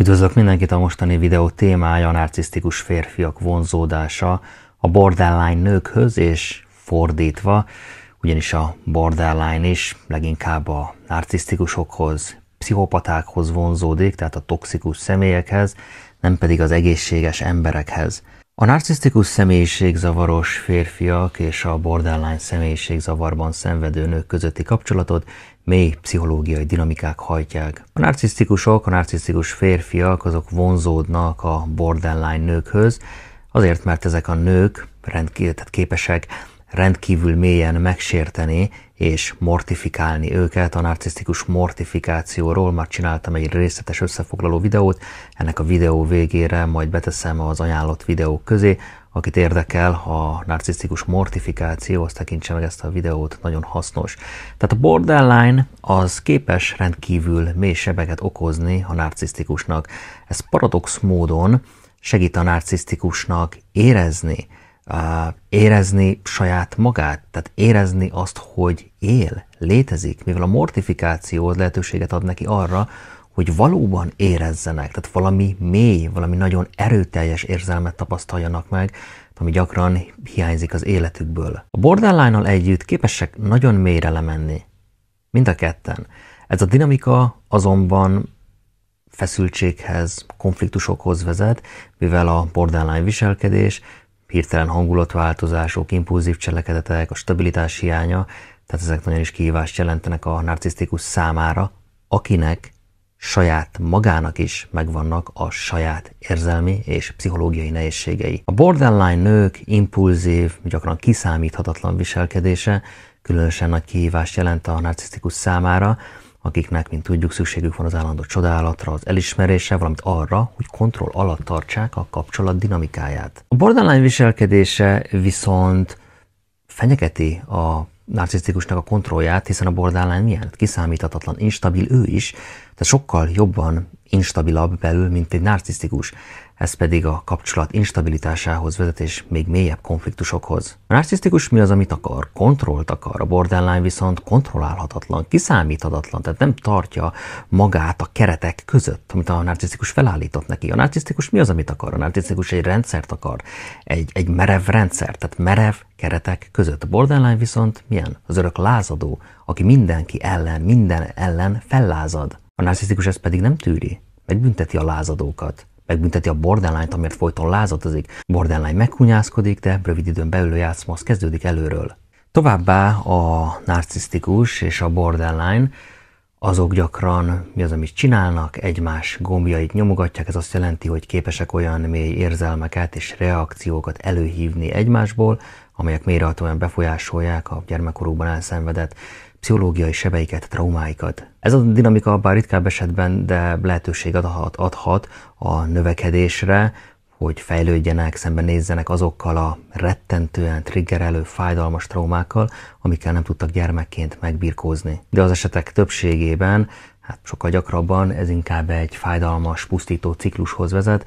Üdvözlök mindenkit a mostani videó témája a narcisztikus férfiak vonzódása a borderline nőkhöz és fordítva, ugyanis a borderline is leginkább a narcisztikusokhoz, pszichopatákhoz vonzódik, tehát a toxikus személyekhez, nem pedig az egészséges emberekhez. A narcisztikus személyiségzavaros férfiak és a borderline személyiségzavarban szenvedő nők közötti kapcsolatot mély pszichológiai dinamikák hajtják. A narcisztikusok, a narcisztikus férfiak azok vonzódnak a borderline nőkhöz, azért mert ezek a nők rendkívül, tehát képesek rendkívül mélyen megsérteni és mortifikálni őket. A narcisztikus mortifikációról már csináltam egy részletes összefoglaló videót, ennek a videó végére majd beteszem az ajánlott videók közé, akit érdekel a narcisztikus mortifikáció, azt tekintse meg ezt a videót, nagyon hasznos. Tehát a borderline az képes rendkívül mély sebeket okozni a narcisztikusnak. Ez paradox módon segít a narcisztikusnak érezni, érezni saját magát, tehát érezni azt, hogy él, létezik, mivel a mortifikáció lehetőséget ad neki arra, hogy valóban érezzenek, tehát valami mély, valami nagyon erőteljes érzelmet tapasztaljanak meg, ami gyakran hiányzik az életükből. A borderline-nal együtt képesek nagyon mélyre lemenni. Mind a ketten. Ez a dinamika azonban feszültséghez, konfliktusokhoz vezet, mivel a borderline viselkedés, hirtelen hangulatváltozások, impulzív cselekedetek, a stabilitás hiánya, tehát ezek nagyon is kihívást jelentenek a narcisztikus számára, akinek saját magának is megvannak a saját érzelmi és pszichológiai nehézségei. A borderline nők impulzív, gyakran kiszámíthatatlan viselkedése különösen nagy kihívást jelent a narcisztikus számára, akiknek, mint tudjuk, szükségük van az állandó csodálatra, az elismerésre, valamint arra, hogy kontroll alatt tartsák a kapcsolat dinamikáját. A borderline viselkedése viszont fenyegeti a narcisztikusnak a kontrollját, hiszen a borderline milyen? Hát kiszámíthatatlan, instabil ő is, tehát sokkal jobban instabilabb belül, mint egy narcisztikus ez pedig a kapcsolat instabilitásához vezet és még mélyebb konfliktusokhoz. A narcisztikus mi az, amit akar? Kontrollt akar, a borderline viszont kontrollálhatatlan, kiszámíthatatlan, tehát nem tartja magát a keretek között, amit a narcisztikus felállított neki. A narcisztikus mi az, amit akar? A narcisztikus egy rendszert akar, egy, egy merev rendszer, tehát merev keretek között. A borderline viszont milyen? Az örök lázadó, aki mindenki ellen, minden ellen fellázad. A narcisztikus ezt pedig nem tűri, megbünteti a lázadókat. Megbünteti a borderline-t, amiért folyton lázadozik. Borderline meghunyászkodik, de rövid időn belül játszma az kezdődik előről. Továbbá a narcisztikus és a borderline azok gyakran mi az, amit csinálnak, egymás gombjait nyomogatják, ez azt jelenti, hogy képesek olyan mély érzelmeket és reakciókat előhívni egymásból, amelyek mélyrehatóan befolyásolják a gyermekkorukban elszenvedett pszichológiai sebeiket, traumáikat. Ez a dinamika bár ritkább esetben, de lehetőség adhat, adhat a növekedésre, hogy fejlődjenek, szembenézzenek azokkal a rettentően triggerelő, fájdalmas traumákkal, amikkel nem tudtak gyermekként megbirkózni. De az esetek többségében, hát sokkal gyakrabban ez inkább egy fájdalmas, pusztító ciklushoz vezet,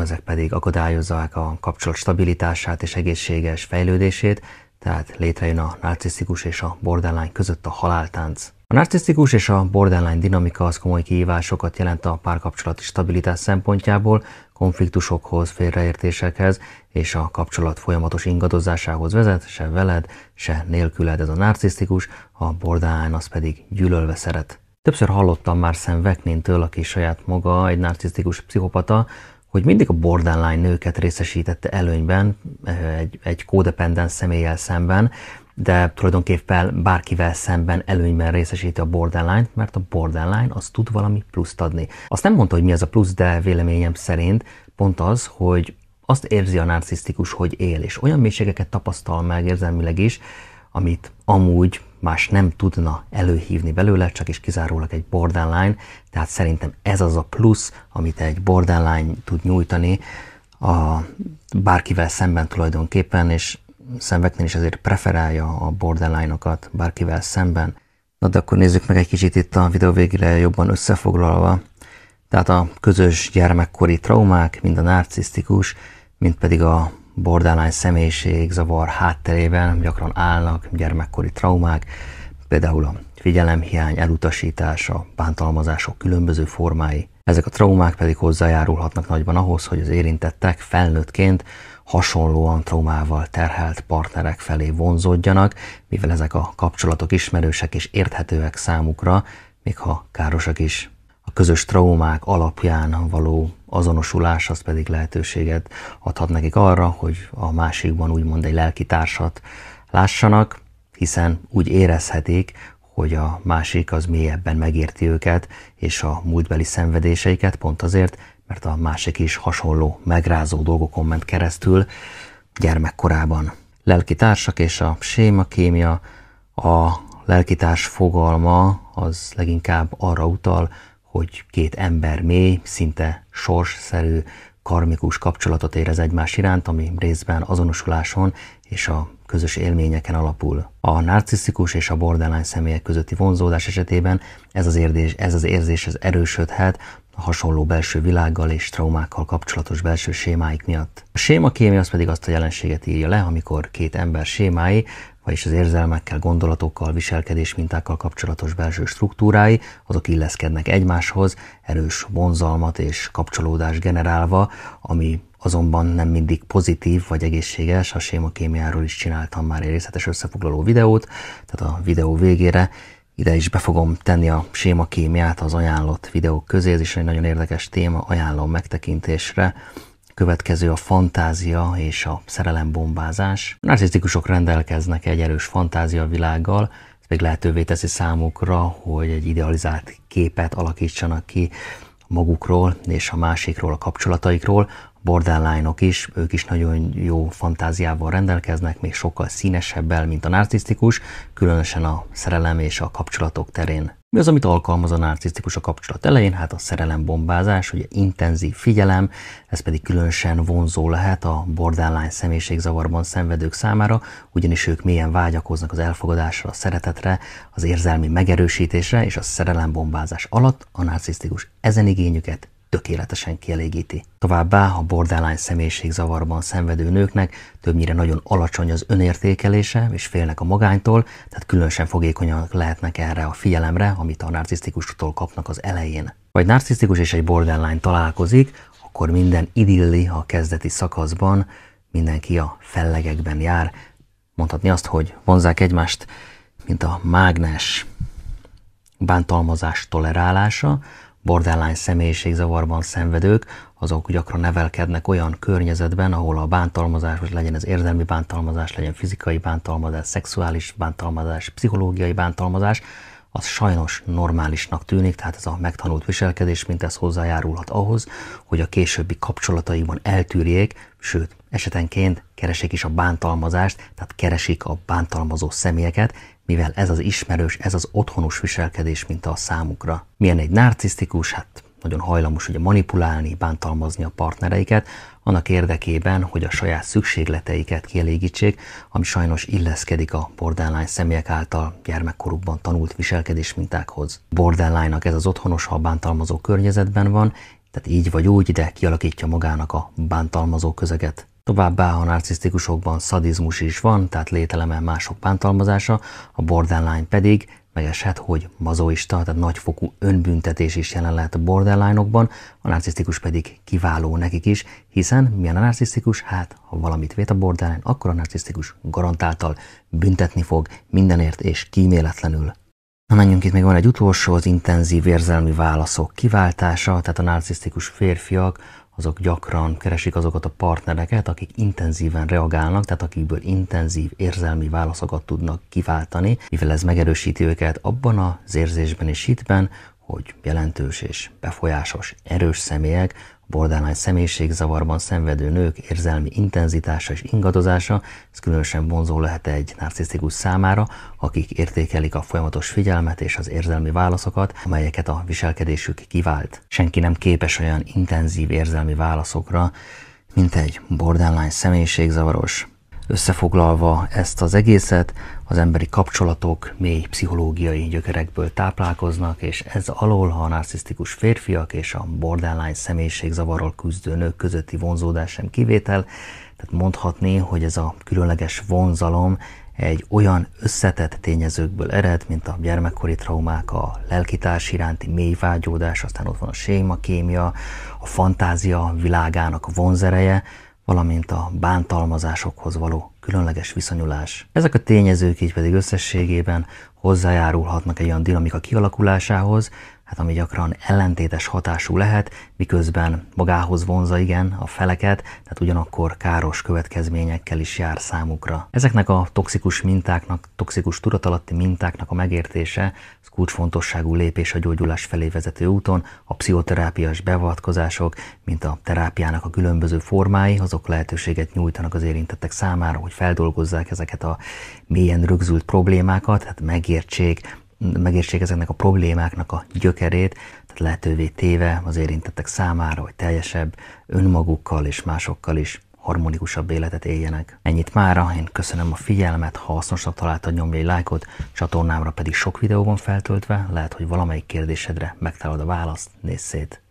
ezek pedig akadályozzák a kapcsolat stabilitását és egészséges fejlődését, tehát létrejön a narcisztikus és a borderline között a haláltánc. A narcisztikus és a borderline dinamika az komoly kihívásokat jelent a párkapcsolati stabilitás szempontjából, konfliktusokhoz, félreértésekhez és a kapcsolat folyamatos ingadozásához vezet, se veled, se nélküled ez a narcisztikus, a borderline az pedig gyűlölve szeret. Többször hallottam már Sam Veknintől, aki saját maga egy narcisztikus pszichopata, hogy mindig a borderline nőket részesítette előnyben eh, egy, egy kódependens személlyel szemben, de tulajdonképpen bárkivel szemben előnyben részesíti a borderline-t, mert a borderline az tud valami pluszt adni. Azt nem mondta, hogy mi az a plusz, de véleményem szerint pont az, hogy azt érzi a narcisztikus, hogy él, és olyan mélységeket tapasztal meg érzelmileg is, amit amúgy más nem tudna előhívni belőle, csak is kizárólag egy borderline, tehát szerintem ez az a plusz, amit egy borderline tud nyújtani a bárkivel szemben tulajdonképpen, és szemveknél is azért preferálja a borderline-okat bárkivel szemben. Na de akkor nézzük meg egy kicsit itt a videó végére jobban összefoglalva. Tehát a közös gyermekkori traumák, mind a narcisztikus, mint pedig a borderline zavar hátterében gyakran állnak gyermekkori traumák, például a figyelemhiány, elutasítása, bántalmazások különböző formái. Ezek a traumák pedig hozzájárulhatnak nagyban ahhoz, hogy az érintettek felnőttként hasonlóan traumával terhelt partnerek felé vonzódjanak, mivel ezek a kapcsolatok ismerősek és érthetőek számukra, még ha károsak is a közös traumák alapján való azonosulás az pedig lehetőséget adhat nekik arra, hogy a másikban úgymond egy lelki társat lássanak, hiszen úgy érezhetik, hogy a másik az mélyebben megérti őket, és a múltbeli szenvedéseiket pont azért, mert a másik is hasonló, megrázó dolgokon ment keresztül gyermekkorában. Lelki társak és a kémia, a lelkitárs fogalma az leginkább arra utal, hogy két ember mély, szinte sorsszerű karmikus kapcsolatot érez egymás iránt, ami részben azonosuláson és a közös élményeken alapul. A narcisztikus és a borderline személyek közötti vonzódás esetében ez az, érzés ez az érzés ez erősödhet a hasonló belső világgal és traumákkal kapcsolatos belső sémáik miatt. A sémakémia az pedig azt a jelenséget írja le, amikor két ember sémái, vagyis az érzelmekkel, gondolatokkal, viselkedés mintákkal kapcsolatos belső struktúrái, azok illeszkednek egymáshoz, erős vonzalmat és kapcsolódást generálva, ami azonban nem mindig pozitív vagy egészséges, a sémakémiáról is csináltam már egy részletes összefoglaló videót, tehát a videó végére ide is be fogom tenni a sémakémiát az ajánlott videók közé, ez is egy nagyon érdekes téma, ajánlom megtekintésre. Következő a fantázia és a szerelembombázás. A narcisztikusok rendelkeznek egy erős fantáziavilággal, ez még lehetővé teszi számukra, hogy egy idealizált képet alakítsanak ki magukról és a másikról, a kapcsolataikról, borderline -ok is, ők is nagyon jó fantáziával rendelkeznek, még sokkal színesebbel, mint a narcisztikus, különösen a szerelem és a kapcsolatok terén. Mi az, amit alkalmaz a narcisztikus a kapcsolat elején? Hát a bombázás, ugye intenzív figyelem, ez pedig különösen vonzó lehet a borderline személyiségzavarban szenvedők számára, ugyanis ők mélyen vágyakoznak az elfogadásra, a szeretetre, az érzelmi megerősítésre, és a bombázás alatt a narcisztikus ezen igényüket tökéletesen kielégíti. Továbbá a borderline zavarban szenvedő nőknek többnyire nagyon alacsony az önértékelése, és félnek a magánytól, tehát különösen fogékonyak lehetnek erre a figyelemre, amit a narcisztikustól kapnak az elején. Ha egy narcisztikus és egy borderline találkozik, akkor minden idilli a kezdeti szakaszban, mindenki a fellegekben jár, mondhatni azt, hogy vonzák egymást, mint a mágnes bántalmazás tolerálása, borderline személyiségzavarban szenvedők, azok gyakran nevelkednek olyan környezetben, ahol a bántalmazás, hogy legyen ez érzelmi bántalmazás, legyen fizikai bántalmazás, szexuális bántalmazás, pszichológiai bántalmazás, az sajnos normálisnak tűnik, tehát ez a megtanult viselkedés, mint ez hozzájárulhat ahhoz, hogy a későbbi kapcsolataiban eltűrjék, sőt, esetenként keresik is a bántalmazást, tehát keresik a bántalmazó személyeket, mivel ez az ismerős, ez az otthonos viselkedés mint a számukra. Milyen egy narcisztikus, hát nagyon hajlamos ugye manipulálni, bántalmazni a partnereiket, annak érdekében, hogy a saját szükségleteiket kielégítsék, ami sajnos illeszkedik a borderline személyek által gyermekkorukban tanult viselkedés mintákhoz. Borderline-nak ez az otthonos, ha a bántalmazó környezetben van, tehát így vagy úgy, de kialakítja magának a bántalmazó közeget. Továbbá a narcisztikusokban szadizmus is van, tehát lételemel mások bántalmazása, a borderline pedig megeshet, hogy mazoista, tehát nagyfokú önbüntetés is jelen lehet a borderline-okban, a narcisztikus pedig kiváló nekik is, hiszen milyen a narcisztikus? Hát, ha valamit vét a borderline, akkor a narcisztikus garantáltal büntetni fog mindenért és kíméletlenül. Na menjünk itt, még van egy utolsó, az intenzív érzelmi válaszok kiváltása, tehát a narcisztikus férfiak azok gyakran keresik azokat a partnereket, akik intenzíven reagálnak, tehát akikből intenzív érzelmi válaszokat tudnak kiváltani, mivel ez megerősíti őket abban az érzésben és hitben, hogy jelentős és befolyásos, erős személyek, borderline személyiségzavarban szenvedő nők érzelmi intenzitása és ingadozása, ez különösen vonzó lehet egy narcisztikus számára, akik értékelik a folyamatos figyelmet és az érzelmi válaszokat, amelyeket a viselkedésük kivált. Senki nem képes olyan intenzív érzelmi válaszokra, mint egy borderline személyiségzavaros, Összefoglalva ezt az egészet, az emberi kapcsolatok mély pszichológiai gyökerekből táplálkoznak, és ez alól, ha a narcisztikus férfiak és a borderline személyiségzavarral küzdő nők közötti vonzódás sem kivétel, tehát mondhatni, hogy ez a különleges vonzalom egy olyan összetett tényezőkből ered, mint a gyermekkori traumák, a lelkitárs iránti mély vágyódás, aztán ott van a sémakémia, kémia, a fantázia világának vonzereje, valamint a bántalmazásokhoz való különleges viszonyulás. Ezek a tényezők így pedig összességében hozzájárulhatnak egy olyan dinamika kialakulásához, hát ami gyakran ellentétes hatású lehet, miközben magához vonza igen a feleket, tehát ugyanakkor káros következményekkel is jár számukra. Ezeknek a toxikus mintáknak, toxikus tudatalatti mintáknak a megértése az kulcsfontosságú lépés a gyógyulás felé vezető úton, a pszichoterápiás beavatkozások, mint a terápiának a különböző formái, azok lehetőséget nyújtanak az érintettek számára, hogy feldolgozzák ezeket a mélyen rögzült problémákat, tehát megértsék, megértsék ezeknek a problémáknak a gyökerét, tehát lehetővé téve az érintettek számára, hogy teljesebb önmagukkal és másokkal is harmonikusabb életet éljenek. Ennyit mára, én köszönöm a figyelmet, ha hasznosnak találtad nyomj egy lájkot, csatornámra pedig sok videó van feltöltve, lehet, hogy valamelyik kérdésedre megtalálod a választ, nézz szét!